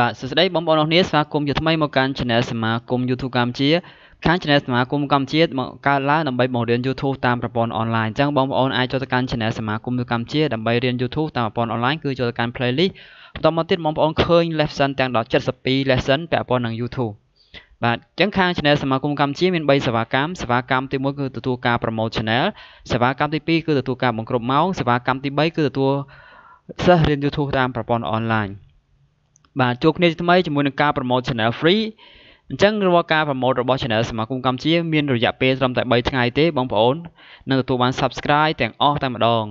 បាទសួស្តីបងប្អូនអរគ្នាស្វាគមន៍ជាថ្មីមកកាន់ Channel សមាគម YouTube កម្ពុជាខាង Channel សមាគមកម្ពុជាមកកើតឡើងដើម្បីបង្រៀន YouTube តាមប្រព័ន្ធអនឡាញអញ្ចឹងបងប្អូនអាចចូលទៅកាន់ Channel សមាគមកម្ពុជាដើម្បីរៀន YouTube តាមប្រព័ន្ធអនឡាញគឺចូលទៅកាន់ playlist បន្តមកទៀតបងប្អូនឃើញ lesson ទាំងដល់72 lesson ពាក់ព័ន្ធនឹង YouTube បាទអញ្ចឹងខាង Channel សមាគមកម្ពុជាមាន3សេវាកម្មសេវាកម្មទី1គឺទទួលការ promote channel សេវាកម្មទី2គឺទទួលការបង្ក្រប់ម៉ោងសេវាកម្មទី3គឺទទួលសិស្សរៀន YouTube តាមប្រព័ន្ធអនឡាញ។បាទជួបគ្នាថ្មីជាមួយនឹងការ promote channel free អញ្ចឹងរាល់ការ promote របស់ channel សមាគមកម្ពុជាមានរយៈពេលត្រឹមតែ3ថ្ងៃទេបងប្អូននឹងទទួលបាន subscribe ទាំងអស់តែម្ដង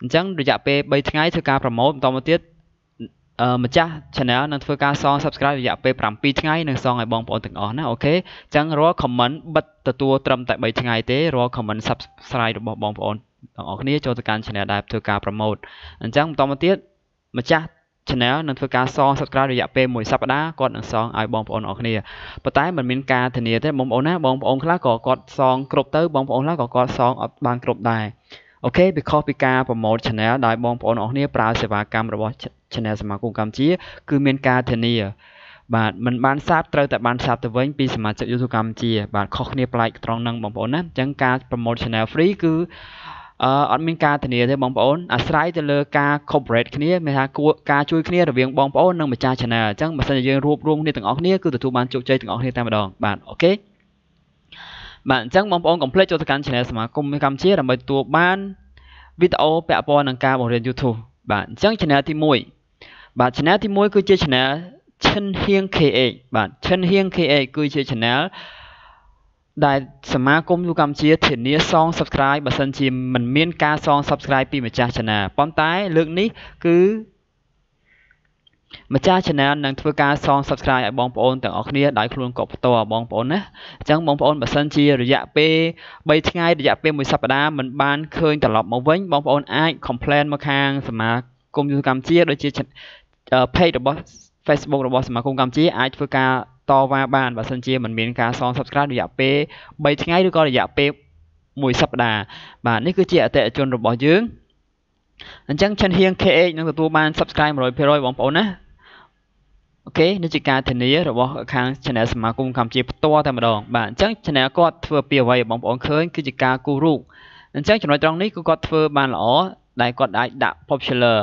អញ្ចឹងរយៈពេល3ថ្ងៃធ្វើការ promote បន្តមកទៀតអឺម្ចាស់ channel នឹងធ្វើការសង subscribe រយៈពេល7ថ្ងៃនឹងសងឲ្យបងប្អូនទាំងអស់ណាអូខេអញ្ចឹងរាល់ comment បិទទទួលត្រឹមតែ3ថ្ងៃទេរាល់ comment subscribe របស់បងប្អូនទាំងអស់គ្នាចូលទៅកាន់ channel ដែលធ្វើការ promote អញ្ចឹងបន្តមកទៀតម្ចាស់ Channel នឹងធ្វើការសងសុតក្រោយរយៈពេល1សប្តាហ៍គាត់នឹងសងឲ្យបងប្អូនអរគ្នាប៉ុន្តែมันមានការធានាទេបងប្អូនណាបងប្អូនខ្លះក៏គាត់សងគ្រប់ទៅបងប្អូនខ្លះក៏គាត់សងអត់បានគ្រប់ដែរអូខេពីខុសពីការប្រម៉ូទ Channel ដោយបងប្អូនអរគ្នាប្រើសេវាកម្មរបស់ Channel សមាគមកម្ពុជា គឺមានការធានា បាទมันបានសាបត្រូវតែបានសាបទៅវិញពីសមាជិកយូទូកម្ពុជា បាទខុសគ្នាប្លែកត្រង់នឹងបងប្អូនណាអញ្ចឹងការ promote channel free គឺអឺអត់មានការធានាទេបងប្អូនអាស្រ័យទៅលើការ cooperate គ្នាមានថាការជួយគ្នារវាងបងប្អូននិងម្ចាស់ channel អញ្ចឹងបើសិនជាយើងរួបរวมគ្នាទាំងអស់គ្នាគឺទទួលបានជោគជ័យទាំងអស់គ្នាតែម្ដងបាទអូខេបាទអញ្ចឹងបងប្អូនកុំភ្លេចចូលទៅកាន់ channel សមាគមកម្ពុជាដើម្បីទទួលបានវីដេអូពាក់ព័ន្ធនឹងការបង្រៀន YouTube បាទអញ្ចឹង channel ទី1បាទ channel ទី1គឺជា channel Chen Hieng KH បាទ Chen Hieng KH គឺជា channel ដែលសមាគមយូកម្ពុជាធានាសង subscribe បើសិនជាមិនមានការសង subscribe ពីម្ចាស់ channel ប៉ុន្តែលើកនេះគឺម្ចាស់ channel នឹងធ្វើការសង subscribe ឲ្យបងប្អូនទាំងអស់គ្នាដោយខ្លួនក៏ផ្ទាល់បងប្អូនណាអញ្ចឹងបងប្អូនបើសិនជារយៈពេល3ថ្ងៃរយៈពេល1សប្តាហ៍មិនបានឃើញត្រឡប់មកវិញ បងប្អូនអាច complain មកខាងសមាគមយូកម្ពុជាដូចជា page របស់ Facebook របស់សមាគមកម្ពុជាអាចធ្វើការតវ៉ាបានបើសិនជាមិនមានការសង subscribe រយៈពេល3ថ្ងៃឬក៏រយៈពេល1សប្តាហ៍បាទនេះគឺជាអតិថិជនរបស់យើងអញ្ចឹង Chen Hieng KH នឹងទទួលបាន subscribe 100%បងប្អូនណាអូខេនេះជាការធានា របស់ខាង Channel សមាគមកម្ពុជាផ្ទាល់តែម្ដងបាទអញ្ចឹង Channel គាត់ធ្វើពីអ្វីបងប្អូនឃើញគឺជាការគូររូបអញ្ចឹងចំណុចត្រង់នេះគឺគាត់ធ្វើបានល្អដែលគាត់អាចដាក់ popular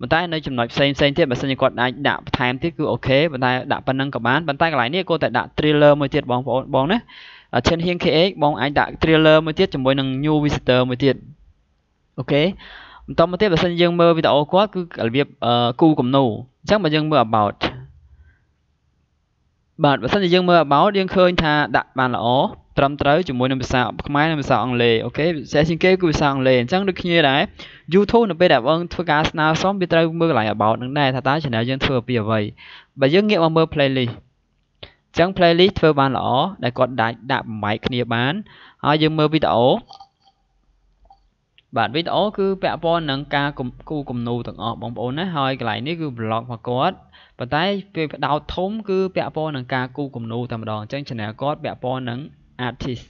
ប៉ុន្តែនៅចំណុចផ្សេងផ្សេងទៀតបើសិនជាគាត់អាចដាក់បន្ថែមទៀតគឺអូខេប៉ុន្តែដាក់ប៉ុណ្ណឹងក៏បានប៉ុន្តែកន្លែងនេះគាត់តែដាក់ trailer មួយទៀតបងប្អូនបងណាឈិនហៀង KX បងអាចដាក់ trailer មួយទៀតជាមួយនឹង new visitor មួយទៀតអូខេបន្តមកទៀតបើសិនយើងមើលវីដេអូគាត់គឺរបៀបគូគំនូអញ្ចឹងបើយើងមើល about បាទបើសិនជាយើងមើល about យើងឃើញថាដាក់បានល្អត្រឹមត្រូវជាមួយនឹងភាសាខ្មែរនិងភាសាអង់គ្លេសអូខេពិសេសជាងគេគឺភាសាអង់គ្លេសអញ្ចឹងដូចគ្នាដែរ YouTube នៅពេលដែលបងធ្វើការស្នើសុំវាត្រូវមើលកន្លែង about នឹងដែរថាតើ channel យើងធ្វើពីអ្វីបើយើងងាកមកមើល playlist អញ្ចឹង playlist ធ្វើបានល្អដែលគាត់ដាក់ដាក់បំែកគ្នាបានហើយយើងមើលវីដេអូបាទវីដេអូគឺពាក់ព័ន្ធនឹងការគូគំនូទាំងអស់បងប្អូនណាហើយកន្លែងនេះគឺ blog របស់គាត់ប៉ុន្តែពេលផ្ដោតធំគឺពាក់ព័ន្ធនឹងការគូគំនូតែម្ដងអញ្ចឹង channel គាត់ពាក់ព័ន្ធនឹង artist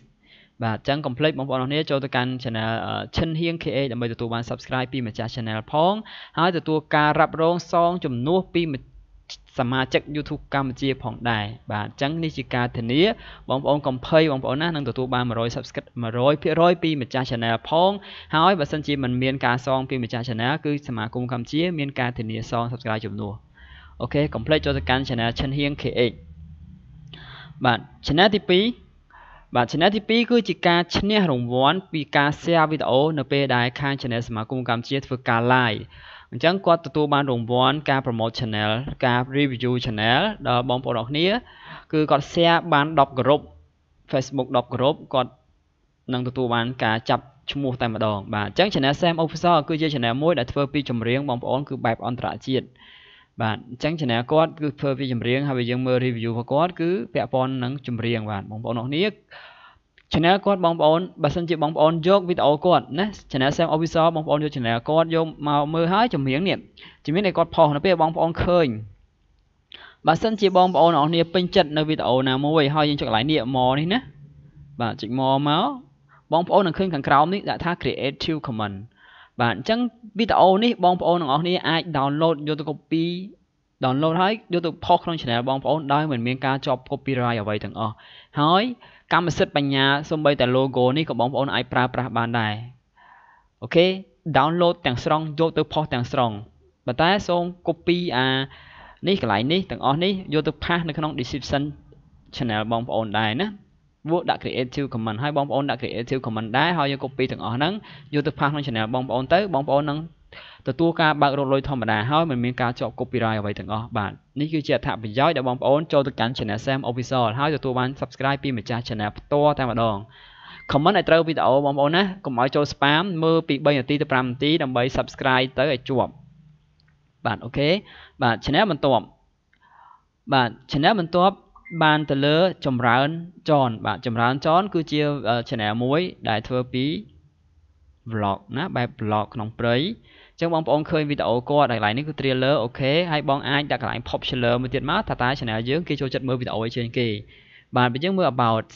បាទអញ្ចឹង complete បងប្អូនអរគ្នាចូលទៅកាន់ channel ឈិនហៀង KA ដើម្បីទទួលបាន subscribe ពីម្ចាស់ channel ផងហើយទទួលការរ៉ាប់រងសងជំនួសពីសមាជិក YouTube កម្ពុជាផងដែរបាទអញ្ចឹងនេះជាការធានាបងប្អូនកុំភ័យបងប្អូនណានឹងទទួលបាន100 subscribe 100%ពីម្ចាស់ Channel ផងហើយបើសិនជាមិនមានការសងពីម្ចាស់ Channel គឺសមាគមកម្ពុជាមានការធានាសង subscribe ជំនួសអូខេកុំភ្លេចចូលទៅកាន់ Channel ឈិនហៀង KX បាទ Channel ទី2បាទ Channel ទី2គឺជាការឈ្នះរង្វាន់ពីការ share វីដេអូនៅពេលដែលខាង Channel សមាគមកម្ពុជាធ្វើការ live អញ្ចឹងគាត់ទទួលបានរង្វាន់ការ promote channel ការ review channel ដល់បងប្អូនអរគ្នា គឺគាត់ share បាន10ក្រុម Facebook 10ក្រុមគាត់ នឹងទទួលបាន ការចាប់ឈ្មោះតែម្ដងបាទអញ្ចឹង channel Sam Official គឺជា channel មួយដែលធ្វើពីចម្រៀងបងប្អូនគឺបែបអន្តរជាតិបាទអញ្ចឹង channel គាត់គឺធ្វើពីចម្រៀងហើយយើងមើល review របស់គាត់គឺពាក់ព័ន្ធនឹងចម្រៀងបាទបងប្អូនអរគ្នា channel គាត់បងប្អូនបើសិនជាបងប្អូនយកវីដេអូគាត់ណា channel Sam Officer បងប្អូនយក channel គាត់យកមកមើលហើយ ចម្រៀងនេះចម្រៀងដែលគាត់ផុសនៅពេលបងប្អូនឃើញបើសិនជាបងប្អូនអរគ្នាពេញចិត្តនៅវីដេអូណាមួយហើយយើងចុចកន្លែងនេះមកនេះណាបាទចុចមកមកបងប្អូននឹងឃើញខាងក្រោមនេះដាក់ថា creative commons បាទអញ្ចឹងវីដេអូនេះបងប្អូនទាំងអស់គ្នាអាច download យកទៅ copy download ហើយយកទៅផុសក្នុង channel បងប្អូនដោយមិនមានការជាប់ copyright អ្វីទាំងអស់ហើយកម្មសិទ្ធិបញ្ញាសូម្បីតែ logo នេះក៏បងប្អូនអាចប្រើប្រាស់បានដែរអូខេ download ទាំងស្រុងយកទៅផុសទាំងស្រុងប៉ុន្តែសូម copy អានេះកន្លែងនេះទាំងអស់នេះយកទៅផាសនៅក្នុង description channel បងប្អូនដែរណាពួកដាក់ creative comment ហើយបងប្អូនដាក់ creative comment ដែរហើយយក copy ទាំងអស់ហ្នឹងយកទៅផាសក្នុង channel បងប្អូនទៅបងប្អូននឹងទទួលការបើករកលុយធម្មតាហើយមិនមានការជាប់ copyright អ្វីទាំងអស់បាទនេះគឺជាអត្ថប្រយោជន៍ដែលបងប្អូនចូលទៅកាន់ Channel Sam Official ហើយទទួលបាន Subscribe ពីម្ចាស់ Channel ផ្ទាល់តែម្ដង comment ឲ្យត្រូវវីដេអូបងប្អូនណាកុំឲ្យចូល spam មើលពី3នាទីទៅ5នាទីដើម្បី subscribe ទៅឲ្យជាប់បាទអូខេបាទ channel បន្ទាប់បាទ channel បន្ទាប់បានទៅលើចម្រើនចន បាទចម្រើនចន គឺជា channel មួយដែលធ្វើពី vlog ណាបែប vlog ក្នុងព្រៃអញ្ចឹងបងប្អូនឃើញវីដេអូគាត់ហើយកន្លែងនេះគឺ trailer អូខេហើយបងអាចដាក់កន្លែង popular មួយទៀតមកថាតើ channel យើងគេចូលចិត្តមើលវីដេអូអីជាងគេ បាទបើយើងមើល about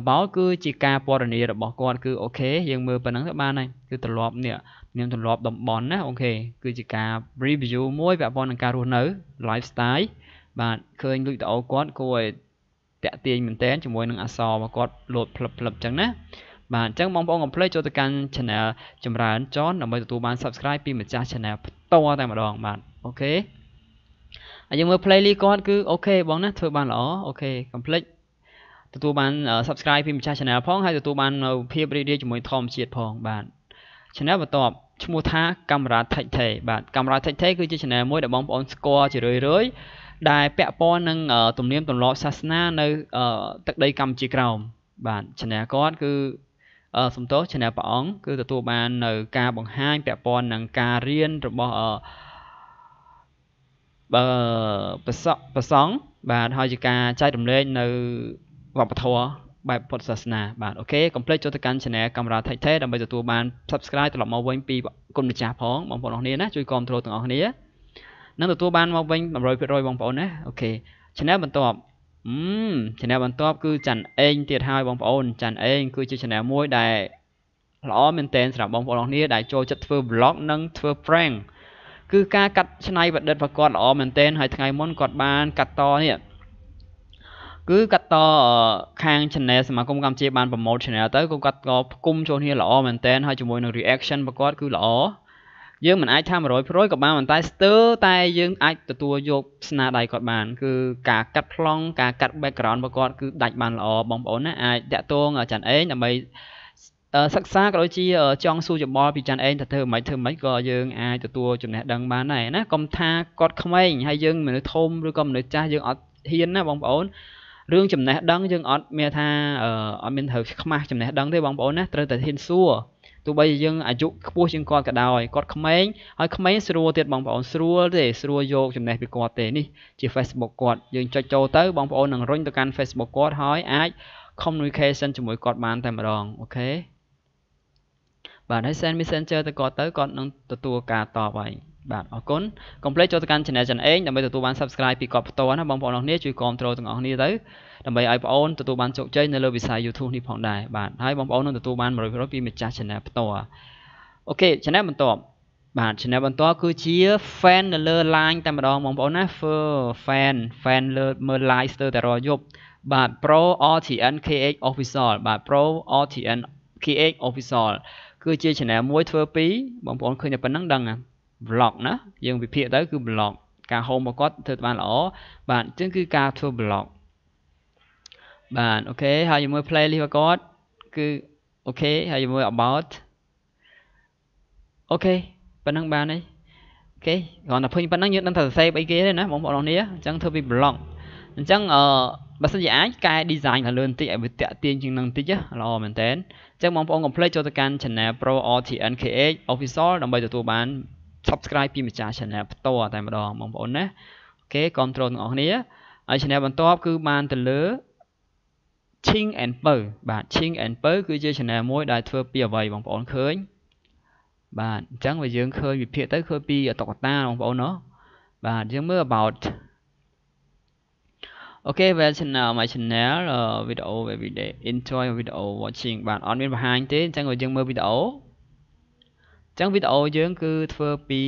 about គឺជាការពណ៌នារបស់គាត់គឺអូខេយើងមើលប៉ុណ្ណឹងទៅបានហើយគឺទ្រលាប់នេះនាមទ្រលាប់តំបន់ណាអូខេគឺជាការ review មួយពាក់ព័ន្ធនឹងការរស់នៅ lifestyle បាទឃើញវីដេអូគាត់គួរឲ្យតាក់ទាញមែនតើជាមួយនឹងអសររបស់គាត់លោតផ្លឹបផ្លឹបអញ្ចឹងណាបាទអញ្ចឹងបងប្អូនកុំភ្លេចចូលទៅកាន់ Channel ចម្រើនចនដើម្បីទទួលបាន Subscribe ពីម្ចាស់ Channel ផ្ទាល់តែម្ដងបាទអូខេហើយយើងមើល playlist គាត់គឺអូខេបងណាធ្វើបានល្អអូខេកុំភ្លេចទទួលបាន subscribe ពីម្ចាស់ channel ផងហើយទទួលបានភាពរីករាយជាមួយធម្មជាតិផងបាទ channel បន្ទាប់ឈ្មោះថា camera tech tech បាទ camera tech tech គឺជា channel មួយដែលបងប្អូនស្គាល់ជារឿយរឿយដែលពាក់ព័ន្ធនឹងទំនៀមទម្លាប់សាសនានៅ ទឹកដីកម្ពុជាក្រោមបាទ channel គាត់គឺសំទោសឆានែលព្រះអង្គគឺទទួលបាននៅការបង្ហាញពាក់ព័ន្ធនឹងការរៀនរបស់បើប្រសពប្រសងបាទហើយជាការចែករំលែកនៅវប្បធម៌បែបពុទ្ធសាសនាបាទអូខេកុំភ្លេចចូលទៅកាន់ Channel Camera Tech Tech ដើម្បីទទួលបាន Subscribe ត្រឡប់មកវិញពីគុណម្ចាស់ផងបងប្អូនអរគ្នាណាជួយគ្រប់គ្រងទាំងអស់គ្នានឹងទទួលបានមកវិញ100%បងប្អូនណាអូខេ Channel បន្ទាប់អឺ channel បន្ទាប់គឺចាន់អេងទៀតហើយបងប្អូនចាន់អេងគឺជា channel មួយដែលល្អមែនទែនសម្រាប់បងប្អូនទាំងគ្នាដែលចូលចិត្តធ្វើ vlog និងធ្វើ prank គឺការកាត់ឆ្នៃប្រឌិតប្រកបល្អមែនទែនហើយថ្ងៃមុនគាត់បានកាត់តនេះគឺកាត់តខាង channel សមាគមកម្ពុជាបានប្រម៉ូទ channel ទៅគាត់កាត់ក៏គុំចូលគ្នាល្អមែនទែនហើយជាមួយនឹង reaction ប្រកបគឺល្អយើងមិនអាចថា100%ក៏បានប៉ុន្តែស្ទើរតែយើងអាចទទួលយកស្នាដៃគាត់បានគឺការកាត់ប្លង់ការកាត់ background របស់គាត់គឺដាច់បានល្អបងប្អូនណាអាចតាក់ទងចាន់អេងដើម្បីសិក្សាក៏ដូចជាចង់សួរយោបល់ពីចាន់អេងថាធ្វើមិនធ្វើមិនក៏យើងអាចទទួលចំណេះដឹងបានដែរណាកុំថាគាត់ក្មេងហើយយើងមនុស្សធំឬក៏មនុស្សចាស់យើងអត់ហ៊ានណាបងប្អូនរឿងចំណេះដឹងយើងអត់មានថាអត់មានត្រូវខ្មាស់ចំណេះដឹងទេបងប្អូនណាត្រូវតែហ៊ានសួរទោះបីយើងអាយុខ្ពស់ជាងគាត់ក៏ដោយគាត់ក្មេងហើយក្មេងស្រួលទៀតបងប្អូនស្រួលទេស្រួលយកចំណេះពីគាត់ទេនេះជា Facebook គាត់យើងចុចចូលទៅបងប្អូននឹងរុញទៅកាន់ Facebook គាត់ហើយអាច communication ជាមួយគាត់បានតែម្ដងអូខេបាទហើយ send messenger ទៅគាត់ទៅគាត់នឹងទទួលការតបហើយបាទអរគុណកុំភ្លេចចូលទៅកាន់ channel ចិនអេងដើម្បីទទួលបាន subscribe ពីគាត់ផ្ទាល់ណាបងប្អូនអរគ្នាជួយគ្រប់គ្រងទាំងអស់គ្នាទៅដើម្បីឲ្យបងប្អូនទទួលបានជោគជ័យនៅលើវិស័យ YouTube នេះផងដែរបាទហើយបងប្អូននឹងទទួលបាន100%ពីម្ចាស់ channel ផ្ទាល់អូខេ channel បន្ទាប់បាទ channel បន្ទាប់គឺជា fan នៅលើ line តែម្ដងបងប្អូនណា fan fan លើមើល line ស្ទើរតែរាល់យប់បាទ Pro RTN KH Official បាទ Pro RTN KH Official គឺជា channel មួយធ្វើពីបងប្អូនឃើញតែប៉ុណ្្នឹងដឹងណា blog ណាយើងវិភាគទៅគឺ blog ការ home របស់គាត់ធ្វើបានល្អបាទអញ្ចឹងគឺការធ្វើ blog បាទអូខេហើយជាមួយ playlist របស់គាត់គឺអូខេហើយជាមួយ about អូខេប៉ណ្ណឹងបានទេអូខេគ្រាន់តែឃើញប៉ណ្ណឹងយើងដឹងថាសរសេរអីគេទេណាបងប្អូនអរគ្នាអញ្ចឹងធ្វើពី blog អញ្ចឹងអឺបើសិនជាអាចកែ design ខាងលើបន្តិចឲ្យវាតាក់ទាញជាងនឹងបន្តិចល្អមែនតើអញ្ចឹងបងប្អូនកុំភ្លេចចូលទៅកាន់ channel Pro RTNKH Official ដើម្បីទទួលបាន subscribe ពីម្ចាស់ channel ផ្ទាល់តែម្ដងបងប្អូនណាអូខេគ្រប់ត្រូលទាំងអស់គ្នាហើយ channel បន្ទាប់គឺបានទៅលើ Ching and Pau បាទ Ching and Pau គឺជា channel មួយដែលធ្វើពីអ្វីបងប្អូនឃើញបាទអញ្ចឹងបើយើងឃើញវិភាគទៅឃើញពីតុក្កតាបងប្អូនណាបាទយើងមើល about អូខេ well channel my channel video every day enjoy video watching បាទអត់មានបង្ហាញទេអញ្ចឹងយើងមើលវីដេអូចឹងវីដេអូយើងគឺធ្វើពី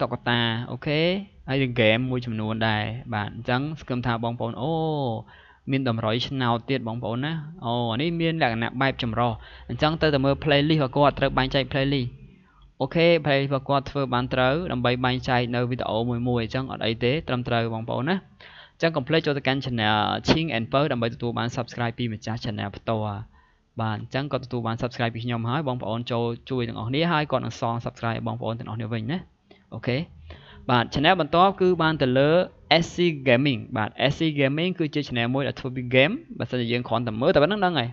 តុក្កតាអូខេហើយនឹងហ្គេមមួយចំនួនដែរបាទអញ្ចឹងស្គឹមថាបងប្អូនអូមាន តម្រុយឆ្នោតទៀតបងប្អូនណាអូអានេះមានលក្ខណៈបែបចម្រោះអញ្ចឹងទៅតែមើល playlist របស់គាត់ត្រូវបែងចែក playlist អូខេ playlist របស់គាត់ធ្វើបានត្រូវដើម្បីបែងចែកនៅវីដេអូមួយមួយអញ្ចឹងអត់អីទេត្រឹមត្រូវបងប្អូនណាអញ្ចឹង complete ចូលទៅកាន់ channel Ching and Pearl ដើម្បីទទួលបាន subscribe ពីម្ចាស់ channel ផ្ទាល់បាទអញ្ចឹងគាត់ទទួលបាន subscribe ពីខ្ញុំហើយបងប្អូនចូលជួយទាំងអស់គ្នាហើយគាត់នឹងសង subscribe បងប្អូនទាំងអស់គ្នាវិញណាអូខេបាទ channel បន្តគឺបានទៅលើ SC Gaming បាទ SC Gaming គឺជា channel មួយដែលធ្វើពី game បើសិនជាយើងគ្រាន់តែមើលតែប៉ុណ្្នឹងដឹងហើយ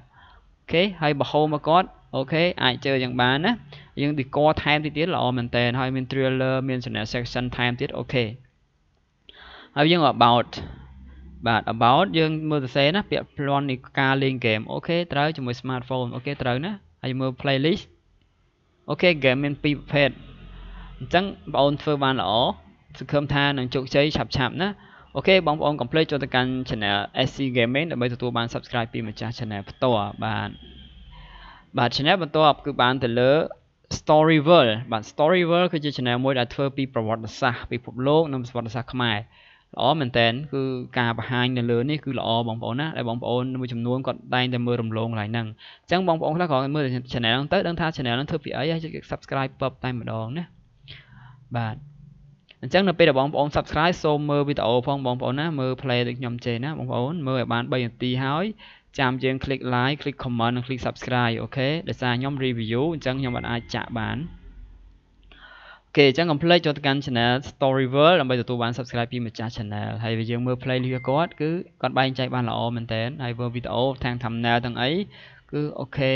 អូខេហើយបហូរមកគាត់អូខេអាចជើយ៉ាងបានណាយើង decor ថែមទៀតទៀតល្អមែនតើហើយមាន trailer មាន channel section ថែមទៀតអូខេហើយយើង about បាទ about យើងមើលសរសេរណាពាក្យ plan នៃការលេងហ្គេមអូខេត្រូវជាមួយ smartphone អូខេត្រូវណាហើយមើល playlist អូខេ game មាន2ប្រភេទអញ្ចឹងបងអូនធ្វើបានល្អសង្ឃឹមថានឹងជោគជ័យឆាប់ឆាប់ណាអូខេបងប្អូនកុំភ្លេចចូលទៅកាន់ channel SC Gaming ដើម្បីទទួលបាន subscribe ពីម្ចាស់ channel ផ្ទាល់បាទបាទ channel បន្ទាប់គឺបានទៅលើ Story World បាទ Story World គឺជា channel មួយដែលធ្វើពីប្រវត្តិសាស្ត្រពិភពលោកនិងប្រវត្តិសាស្ត្រខ្មែរល្អមែនតែនគឺការបង្ហាញនៅលើនេះគឺល្អបងប្អូនណាដែលបងប្អូនមួយចំនួនគាត់តែងតែមើលរំលងកន្លែងហ្នឹងអញ្ចឹងបងប្អូនខ្លះគាត់មើល channel ហ្នឹងទៅដឹងថា channel ហ្នឹងធ្វើពីអីហើយចុច subscribe ពឹបតែម្ដងណាបាទអញ្ចឹងនៅពេលដែលបងប្អូន subscribe សូមមើលវីដេអូផងបងប្អូនណាមើល play ដូចខ្ញុំចេះណាបងប្អូនមើលឲ្យបាន3នាទីហើយចាំយើង click like click comment និង click subscribe អូខេដោយសារខ្ញុំ review អញ្ចឹងខ្ញុំមិនអាចចាក់បានគេអញ្ចឹងកុំភ្លេចចូលទៅកាន់ channel Story World ដើម្បីទទួលបាន subscribe ពីម្ចាស់ channel ហើយវាយើងមើល playlist គាត់គឺគាត់បែងចែកបានល្អមែនតើហើយមើលវីដេអូທາງ thumbnail ទាំងអីគឺអូខេ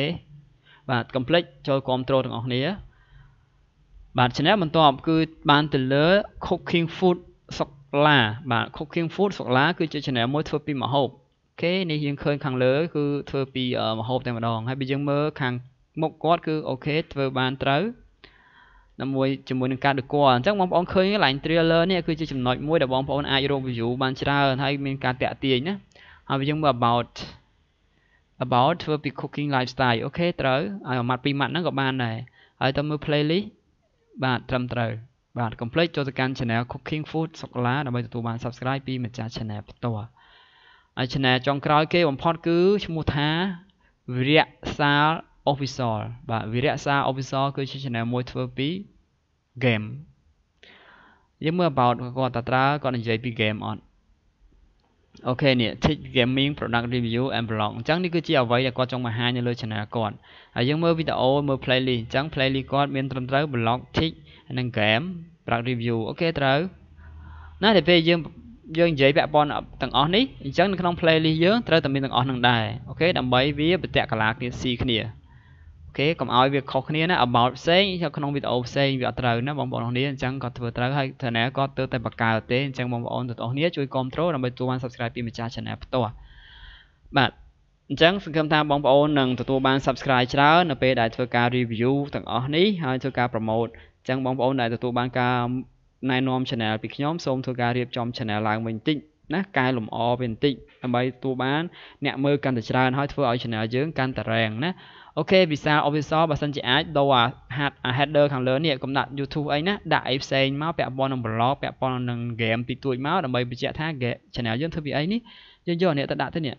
បាទកុំភ្លេចចូលគ្រប់គ្រងទាំងអស់គ្នា បាទ channel បន្ទាប់គឺបានទៅលើ Cooking Food សុកឡាបាទ Cooking Food សុកឡាគឺជា channel មួយធ្វើពីម្ហូបអូខេនេះយើងឃើញខាងលើ គឺធ្វើពីម្ហូបតែម្ដង ហើយបើយើងមើលខាងមុខគាត់គឺអូខេធ្វើបានត្រូវមួយជាមួយនឹងការដឹកគាល់អញ្ចឹងបងប្អូនឃើញកន្លែង trailer នេះគឺជាចំណុចមួយដែលបងប្អូនអាចរក view បានច្រើនហើយមានការតាក់ទាញណាហើយយើងមើល about about ធ្វើពី cooking lifestyle អូខេត្រូវឲ្យអាម៉ាត់ពីរម៉ាត់ហ្នឹងក៏បានដែរហើយទៅមើល playlist បាទត្រឹមត្រូវបាទ complete ចូលទៅកាន់ channel cooking food សុកឡាដើម្បីទទួលបាន subscribe ពីម្ចាស់ channel ផ្ទាល់ហើយ channel ចុងក្រោយគេបំផុតគឺឈ្មោះថាវិរៈសាល officer បាទវិរៈសា officer គឺជា channel មួយធ្វើពី game យើងមើល about គាត់តើតើគាត់និយាយពី game អត់អូខេនេះ Tech Gaming Product Review and Blog អញ្ចឹងនេះគឺជាអ្វីដែលគាត់ចង់បង្ហាញនៅលើ channel គាត់ហើយយើងមើលវីដេអូមើល playlist អញ្ចឹង playlist គាត់មានត្រឹមត្រូវ Blog Tech និង Game Product Review អូខេត្រូវណាតែពេលយើងយើងនិយាយពាក់ព័ន្ធទាំងអស់នេះអញ្ចឹងនៅក្នុង playlist យើងត្រូវតែមានទាំងអស់នឹងដែរអូខេដើម្បីវាបតិកលាគ្នាស៊ីគ្នាគេកុំឲ្យវាខុសគ្នាណា about ផ្សេងក្នុងវីដេអូផ្សេងវាអត់ត្រូវណាបងប្អូនអរគ្នាអញ្ចឹងគាត់ធ្វើត្រូវហើយ channel គាត់ទើបតែបង្កើតទេអញ្ចឹងបងប្អូនទាំងអស់គ្នាជួយ control ដើម្បីទទួលបាន subscribe ពីម្ចាស់ channel ផ្ទាល់បាទអញ្ចឹងសង្ឃឹមថាបងប្អូននឹងទទួលបាន subscribe ច្រើននៅពេលដែលធ្វើការ review ទាំងអស់នេះហើយធ្វើការ promote អញ្ចឹងបងប្អូនដែលទទួលបានការណែនាំ channel ពីខ្ញុំសូមធ្វើការរៀបចំ channel ឡើងវិញបន្តិចណាកែលម្អវាបន្តិចដើម្បីទទួលបាន អ្នកមើលកាន់តែច្រើនហើយធ្វើឲ្យ channel យើងកាន់តែរ៉េងណាអូខេវិសា officer បើសិនជាអាចដូរអា header ខាងលើនេះកំណត់ YouTube អីណាដាក់អីផ្សេងមកពាក់ព័ន្ធនឹង blog ពាក់ព័ន្ធនឹង game តិចតួចមកដើម្បីបញ្ជាក់ថា channel យើងធ្វើពីអីនេះយើងយកអ្នកទៅដាក់ទៅនេះ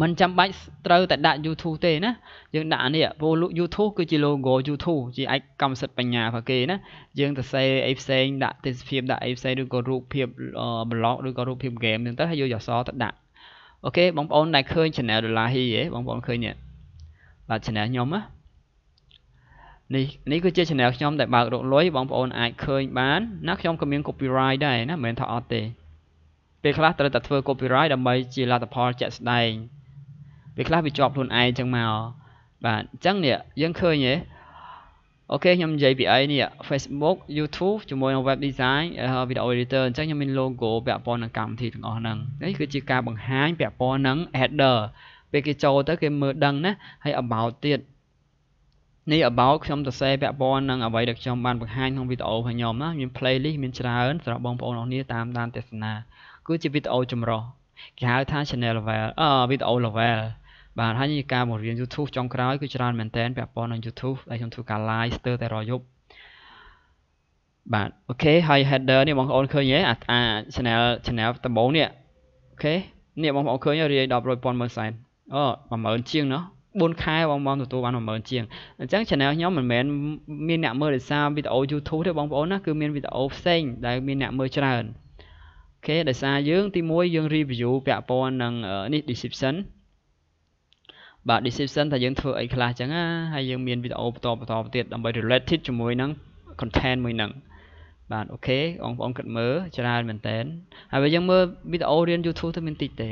មិនចាំបាច់ត្រូវតែដាក់ YouTube ទេណាយើងដាក់នេះព្រោះ YouTube គឺជា logo YouTube ជាឯកកម្មសិទ្ធិបញ្ញារបស់គេណាយើងទៅសេអីផ្សេងដាក់ទេសភាពដាក់អីផ្សេងឬក៏រូបភាព blog ឬក៏រូបភាព game ហ្នឹងទៅហើយយកអក្សរទៅដាក់អូខេបងប្អូនដែលឃើញ channel ដុល្លារហ៊ីហ៎បងប្អូនឃើញនេះបាទ channel ខ្ញុំណានេះនេះគឺជា channel ខ្ញុំដែលបើករកលុយបងប្អូនអាចឃើញ បានណាខ្ញុំក៏មាន copyright ដែរណាមិនមែនថាអត់ទេ ពេលខ្លះត្រូវតែធ្វើ copyright ដើម្បី ជាលទ្ធផលជាក់ស្ដែងពេលខ្លះវាជាប់ខ្លួនឯងចឹងមកបាទអញ្ចឹងនេះយើងឃើញទេអូខេខ្ញុំនិយាយពីអីនេះ Facebook YouTube ជាមួយនឹង web design video editor អញ្ចឹងខ្ញុំមាន logo ពាក់ព័ន្ធនឹងកម្មវិធីទាំងអស់ហ្នឹងនេះគឺជាការបង្ហាញពាក់ព័ន្ធនឹង header ពេលគេចូលទៅគេមើលដឹងណាហើយ about ទៀតនេះ about ខ្ញុំសរសេរពាក់ព័ន្ធនឹងអ្វីដែលខ្ញុំបានបង្ហាញក្នុងវីដេអូរបស់ខ្ញុំណាមាន playlist មានច្រើនសម្រាប់បងប្អូនអរគ្នាតាមដានទស្សនា គឺជាវីដេអូចម្រោះគេហៅថា channel level អឺវីដេអូ level បាទហើយការបង្រៀន YouTube ចុងក្រោយគឺច្រើនមែនតើពាក់ព័ន្ធនឹង YouTube ដែលខ្ញុំធ្វើការ live ស្ទើរតែរាល់យប់បាទអូខេហើយ header នេះបងប្អូនឃើញទេអា channel channel ដំបូងនេះអូខេនេះបងប្អូនឃើញរៀង10 100,000មើលសែនអូ10000ជាងណោះ4ខែបងប្អូនទទួលបាន10000ជាងអញ្ចឹង channel ខ្ញុំមិនមែនមានអ្នកមើលដោយសារវីដេអូ YouTube ទេបងប្អូនណាគឺមានវីដេអូផ្សេងដែលមានអ្នកមើលច្រើនអូខេដោយសារយើងទី1យើង review ពាក់ព័ន្ធនឹងនេះ description បាទ description ថាយើងធ្វើអីខ្លះអញ្ចឹងណាហើយយើងមានវីដេអូបន្តបន្តទៀតដើម្បី related ជាមួយនឹង content មួយហ្នឹងបាទអូខេបងប្អូនគិតមើលច្រើនមែនតើហើយយើងមើលវីដេអូរៀន YouTube ទៅមានតិចទេ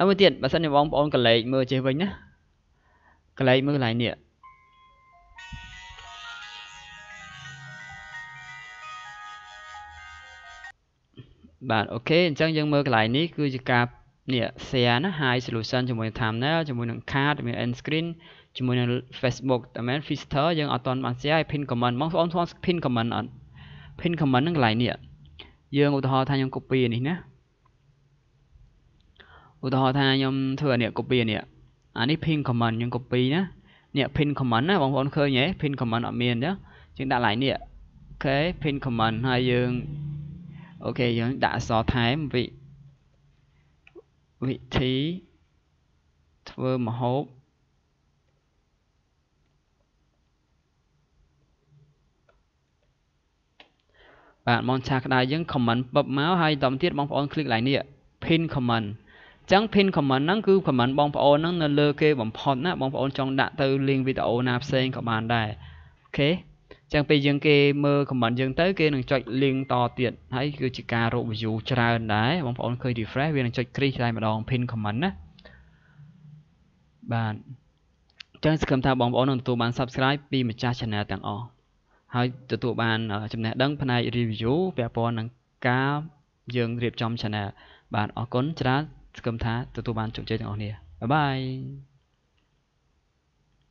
ហើយមួយទៀតបើសិនជាបងប្អូនកលែកមើលចេះវិញណាកលែកមើលកន្លែងនេះបាទអូខេអញ្ចឹងយើងមើលកន្លែងនេះគឺជាការនេះ share ណា high solution ជាមួយនឹង thumbnail ជាមួយនឹង card ជាមួយ end screen ជាមួយនឹង Facebook តែមែន visitor យើងអត់ទាន់បាន share ឲ្យ pin comment បងប្អូនស្គាល់ pin comment អត់ pin comment នឹងកន្លែងនេះយើងឧទាហរណ៍ថាខ្ញុំ copy នេះណាឧទាហរណ៍ថាខ្ញុំធ្វើអានេះ copy អានេះអានេះ pin comment ខ្ញុំ copy ណានេះ pin comment ណាបងប្អូនឃើញហ៎ pin comment អត់មានទេយើងដាក់ឡើងនេះអូខេ pin comment ហើយយើងអូខេយើងដាក់អក្សរថែមវិវិធីធ្វើមហូបបាទមកឆាក្តៅយើង comment ពឹបមកហើយតទៅទៀតបងប្អូនคลิกឡើងនេះ pin comment ចឹង pin comment ហ្នឹងគឺ comment បងប្អូនហ្នឹងនៅលើគេបំផុតណាបងប្អូនចង់ដាក់ទៅ link វីដេអូណាផ្សេងក៏បានដែរអូខេចឹងពេលយើងគេមើល comment យើងទៅគេនឹងចុច link តទៀតហើយគឺជាការរក view ច្រើនដែរបងប្អូនឃើញ refresh វានឹងចុច click តែម្ដង pin comment ណាបាទចឹងសង្ឃឹមថាបងប្អូននឹងទទួលបាន subscribe ពីម្ចាស់ channel ទាំងអស់ហើយទទួលបានចំណេះដឹងផ្នែក review ពាក់ព័ន្ធនឹងការយើងរៀបចំ channel បាទអរគុណច្រើនសង្ឃឹមថាទទួលបានជោគជ័យទាំងអស់គ្នាបាយបាយ